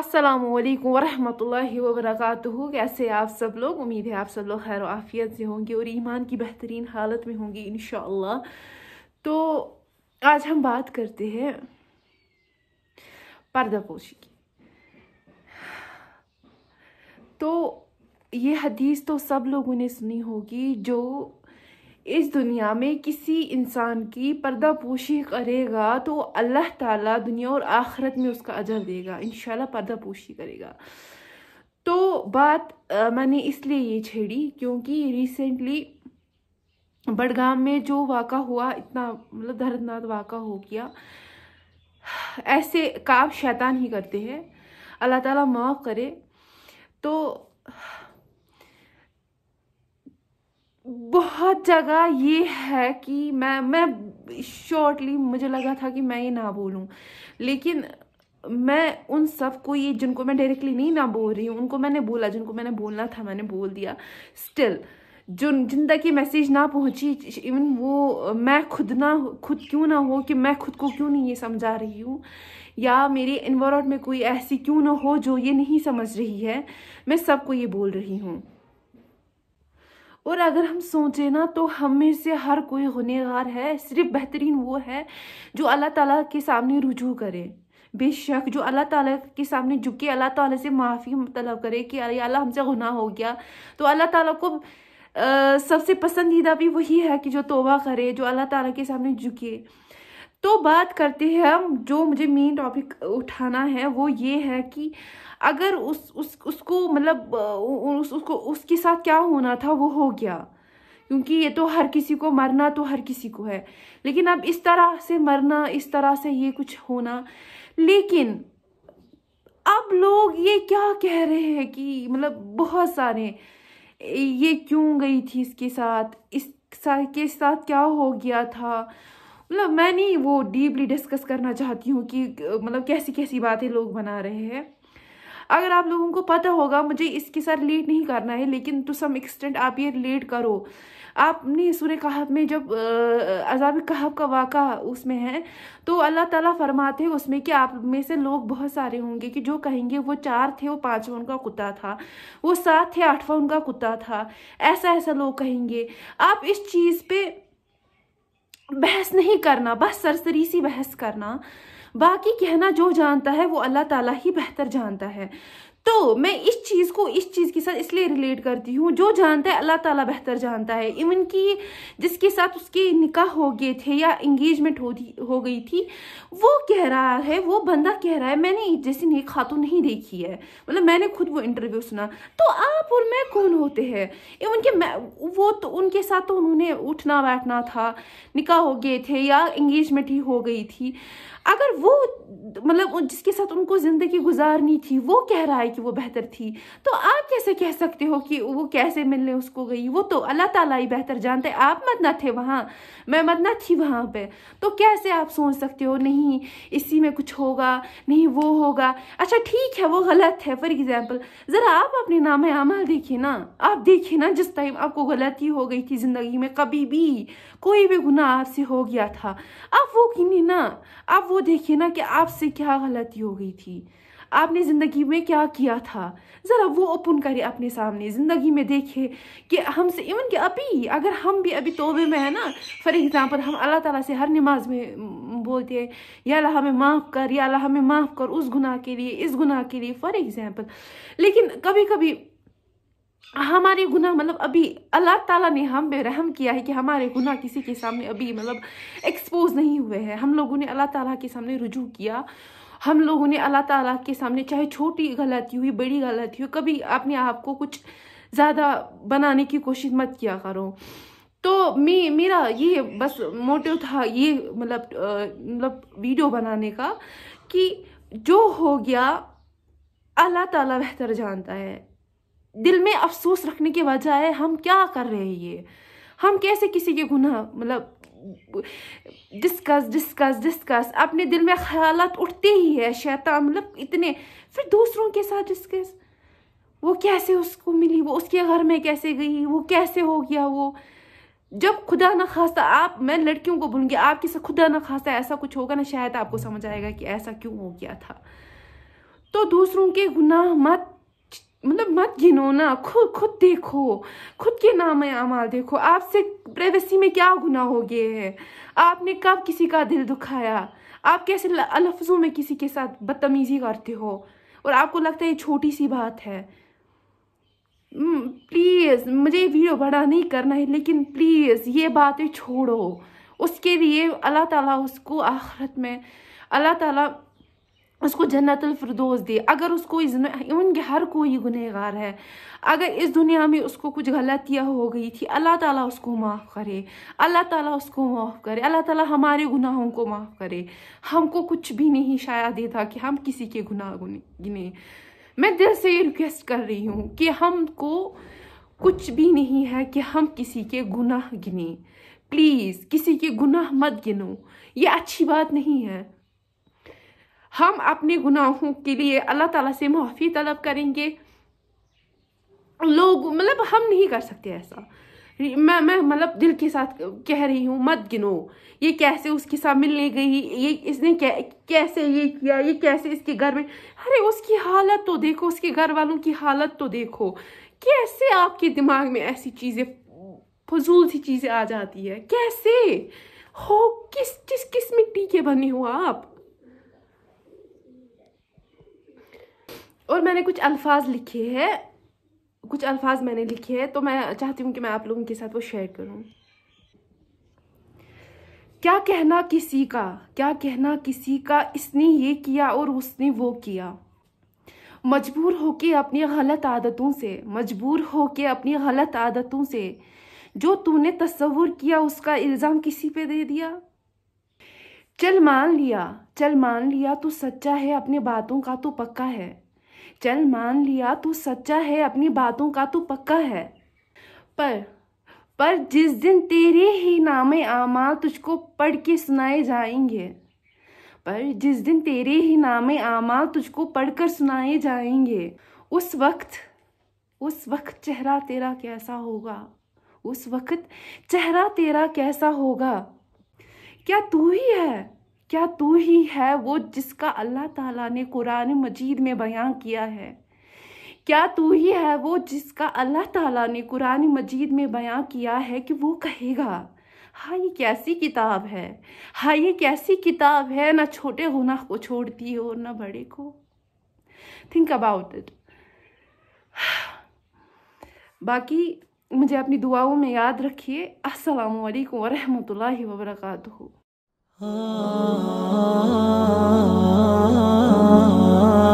अस्सलाम वालेकुम वरहमतुल्लाहि वबरकातुहू कैसे आप सब लोग उम्मीद है आप सब लोग खैर आफियत से होंगे और ईमान की बेहतरीन हालत में होंगे इन तो आज हम बात करते हैं पर्दापोशी की तो ये हदीस तो सब लोगों ने सुनी होगी जो इस दुनिया में किसी इंसान की पर्दा पोशी करेगा तो अल्लाह ताला दुनिया और आखरत में उसका अजर देगा इन पर्दा पोशी करेगा तो बात आ, मैंने इसलिए ये छेड़ी क्योंकि रिसेंटली बडगाम में जो वाक़ा हुआ इतना मतलब दर्दनाथ वाक़ा हो गया ऐसे काम शैतान ही करते हैं अल्लाह ताला माफ़ करे तो बहुत जगह ये है कि मैं मैं शॉर्टली मुझे लगा था कि मैं ये ना बोलूँ लेकिन मैं उन सब को ये जिनको मैं डायरेक्टली नहीं ना बोल रही हूँ उनको मैंने बोला जिनको मैंने बोलना था मैंने बोल दिया स्टिल जो जिन तक ये मैसेज ना पहुँची इवन वो मैं खुद ना खुद क्यों ना हो कि मैं खुद को क्यों नहीं ये समझा रही हूँ या मेरे इन्वायरमेंट में कोई ऐसी क्यों ना हो जो ये नहीं समझ रही है मैं सबको ये बोल रही हूँ और अगर हम सोचें ना तो हम में से हर कोई गुनहगार है सिर्फ बेहतरीन वो है जो अल्लाह ताला के सामने रुजू करे बेशक जो अल्लाह ताला के सामने झुके अल्लाह ताला से माफ़ी तलब करे कि अरे अल्लाह हमसे गुनाह हो गया तो अल्लाह ताला को आ, सबसे पसंदीदा भी वही है कि जो तोबा करे जो अल्लाह ताला के सामने झुके तो बात करते हैं हम जो मुझे मेन टॉपिक उठाना है वो ये है कि अगर उस उस उसको मतलब उस, उसको उसके साथ क्या होना था वो हो गया क्योंकि ये तो हर किसी को मरना तो हर किसी को है लेकिन अब इस तरह से मरना इस तरह से ये कुछ होना लेकिन अब लोग ये क्या कह रहे हैं कि मतलब बहुत सारे ये क्यों गई थी इसके साथ इस के साथ क्या हो गया था मतलब मैं नहीं वो डीपली डिस्कस करना चाहती हूँ कि मतलब कैसी कैसी बातें लोग बना रहे हैं अगर आप लोगों को पता होगा मुझे इसके साथ रिलेट नहीं करना है लेकिन टू सम एक्सटेंट आप ये रिलेट करो आपने सूर्य कहाब में जब अजाब कहाब का वाक़ा उसमें है तो अल्लाह ताला फरमाते हैं उसमें कि आप में से लोग बहुत सारे होंगे कि जो कहेंगे वो चार थे वो पाँचवा उनका कुत्ता था वो सात थे आठवा उनका कुत्ता था ऐसा ऐसा लोग कहेंगे आप इस चीज़ पर बहस नहीं करना बस सरसरी सी बहस करना बाकी कहना जो जानता है वो अल्लाह ताला ही बेहतर जानता है तो मैं इस चीज़ को इस चीज़ के साथ इसलिए रिलेट करती हूँ जो जानता है अल्लाह ताला बेहतर जानता है इवन कि जिसके साथ उसके निकाह हो गए थे या इंगेजमेंट हो हो गई थी वो कह रहा है वो बंदा कह रहा है मैंने जैसी नेक खातून नहीं देखी है मतलब मैंने खुद वो इंटरव्यू सुना तो आप और मैं कौन होते हैं इवन कि मैं वो तो उनके साथ तो उन्होंने उठना बैठना था निकाह हो गए थे या इंगेजमेंट ही हो गई थी अगर वो मतलब जिसके साथ उनको ज़िंदगी गुजारनी थी वो कह रहा है कि वो बेहतर थी तो आप कैसे कह सकते हो कि वो कैसे मिलने उसको गई वो तो अल्लाह ताला ही बेहतर जानते आप मत ना थे वहाँ मैं मत ना थी वहाँ पे तो कैसे आप सोच सकते हो नहीं इसी में कुछ होगा नहीं वो होगा अच्छा ठीक है वो गलत है फॉर एग्ज़ाम्पल ज़रा आप अपने नाम अमल देखिए ना आप देखिए ना जिस टाइम आपको गलती हो गई थी ज़िंदगी में कभी भी कोई भी गुनाह आपसे हो गया था आप वो गिने ना आप वो देखिए ना कि आपसे क्या गलती हो गई थी आपने ज़िंदगी में क्या किया था ज़रा वो ओपन करें अपने सामने ज़िंदगी में देखें कि हमसे इवन कि अभी अगर हम भी अभी तोबे में है ना फॉर एग्ज़ाम्पल हम अल्लाह ताला से हर नमाज में बोलते हैं या अल्लाह हमें माफ़ कर या अल्लाह हमें माफ़ कर उस गुनाह के लिए इस गुनाह के लिए फॉर एग्ज़ाम्पल लेकिन कभी कभी हमारे गुनाह मतलब अभी अल्लाह ताला ने हम पे रहम किया है कि हमारे गुनाह किसी के सामने अभी मतलब एक्सपोज नहीं हुए हैं हम लोगों ने अल्लाह ताला के सामने रुजू किया हम लोगों ने अल्लाह ताला के सामने चाहे छोटी गलती हुई बड़ी गलती हुई कभी अपने आप को कुछ ज़्यादा बनाने की कोशिश मत किया करो तो मे मेरा ये बस मोटिव था ये मतलब मतलब वीडियो बनाने का कि जो हो गया अल्लाह ताला बेहतर जानता है दिल में अफसोस रखने के बजाय हम क्या कर रहे हैं ये हम कैसे किसी के गुनाह मतलब डिस्कस डिस्कस डिस्कस अपने दिल में ख्याल उठते ही है शैतान मतलब इतने फिर दूसरों के साथ डिस्कस वो कैसे उसको मिली वो उसके घर में कैसे गई वो कैसे हो गया वो जब खुदा ना खासा आप मैं लड़कियों को बोलूँगी आपके साथ खुदा ना खास्ता ऐसा कुछ होगा ना शायद आपको समझ आएगा कि ऐसा क्यों हो गया था तो दूसरों के गुनाह मत मतलब मत गिनो ना खुद खुद देखो खुद के नाम अमाल देखो आपसे प्राइवेसी में क्या गुनाह हो गए हैं आपने कब किसी का दिल दुखाया आप कैसे लफ्ज़ों में किसी के साथ बदतमीज़ी करते हो और आपको लगता है ये छोटी सी बात है प्लीज़ हम्म, मुझे ये वीडियो बड़ा नहीं करना है लेकिन प्लीज़ ये बातें छोड़ो उसके लिए अल्लाह ताला उसको आखरत में अल्लाह ताला उसको जन्नतफरदोस दे अगर उसको इस इवन कि हर कोई गुनहगार है अगर इस दुनिया में उसको कुछ गलतियाँ हो गई थी अल्लाह ताला उसको माफ़ करे अल्लाह ताला उसको माफ़ करे अल्लाह ताला हमारे गुनाहों को माफ़ करे हमको कुछ भी नहीं शाया देता कि हम किसी के गुनाह गिने मैं दिल से ये रिक्वेस्ट कर रही हूँ कि हमको कुछ भी नहीं है कि हम किसी के गुनाह गिने प्लीज़ किसी के गुनाह मत गिनो ये अच्छी बात नहीं है हम अपने गुनाहों के लिए अल्लाह ताला से मुआफ़ी तलब करेंगे लोग मतलब हम नहीं कर सकते ऐसा मैं मैं मतलब दिल के साथ कह रही हूँ मत गिनो ये कैसे उसके साथ मिलने गई ये इसने कै, कैसे ये किया ये कैसे इसके घर में अरे उसकी हालत तो देखो उसके घर वालों की हालत तो देखो कैसे आपके दिमाग में ऐसी चीज़ें फजूल सी चीज़ें आ जाती है कैसे हो किस किस किस मिट्टी के बने हो आप और मैंने कुछ अल्फाज लिखे हैं कुछ अल्फाज मैंने लिखे हैं तो मैं चाहती हूँ कि मैं आप लोगों के साथ वो शेयर करूँ क्या कहना किसी का क्या कहना किसी का इसने ये किया और उसने वो किया मजबूर होके अपनी गलत आदतों से मजबूर होके अपनी गलत आदतों से जो तूने तस्वुर किया उसका इल्ज़ाम किसी पे दे दिया चल मान लिया चल मान लिया तू सच्चा है अपनी बातों का तो पक्का है चल मान लिया तू सच्चा है अपनी बातों का तू पक्का है पर पर जिस दिन तेरे ही नामे आमाल तुझको पढ़ के सुनाए जाएंगे पर जिस दिन तेरे ही नामे आमाल तुझको पढ़कर सुनाए जाएंगे उस वक्त उस वक्त चेहरा तेरा कैसा होगा उस वक्त चेहरा तेरा कैसा होगा क्या तू ही है क्या तू ही है वो जिसका अल्लाह ताला ने कुरान मजीद में बयां किया है क्या तू ही है वो जिसका अल्लाह ताला ने कुरान मजीद में बयां किया है कि वो कहेगा हाँ ये कैसी किताब है हाँ ये कैसी किताब है ना छोटे गुनाह को छोड़ती हो ना बड़े को थिंक अबाउट इट बाकी मुझे अपनी दुआओं में याद रखिए असलकम वरहमल वरकू Oh.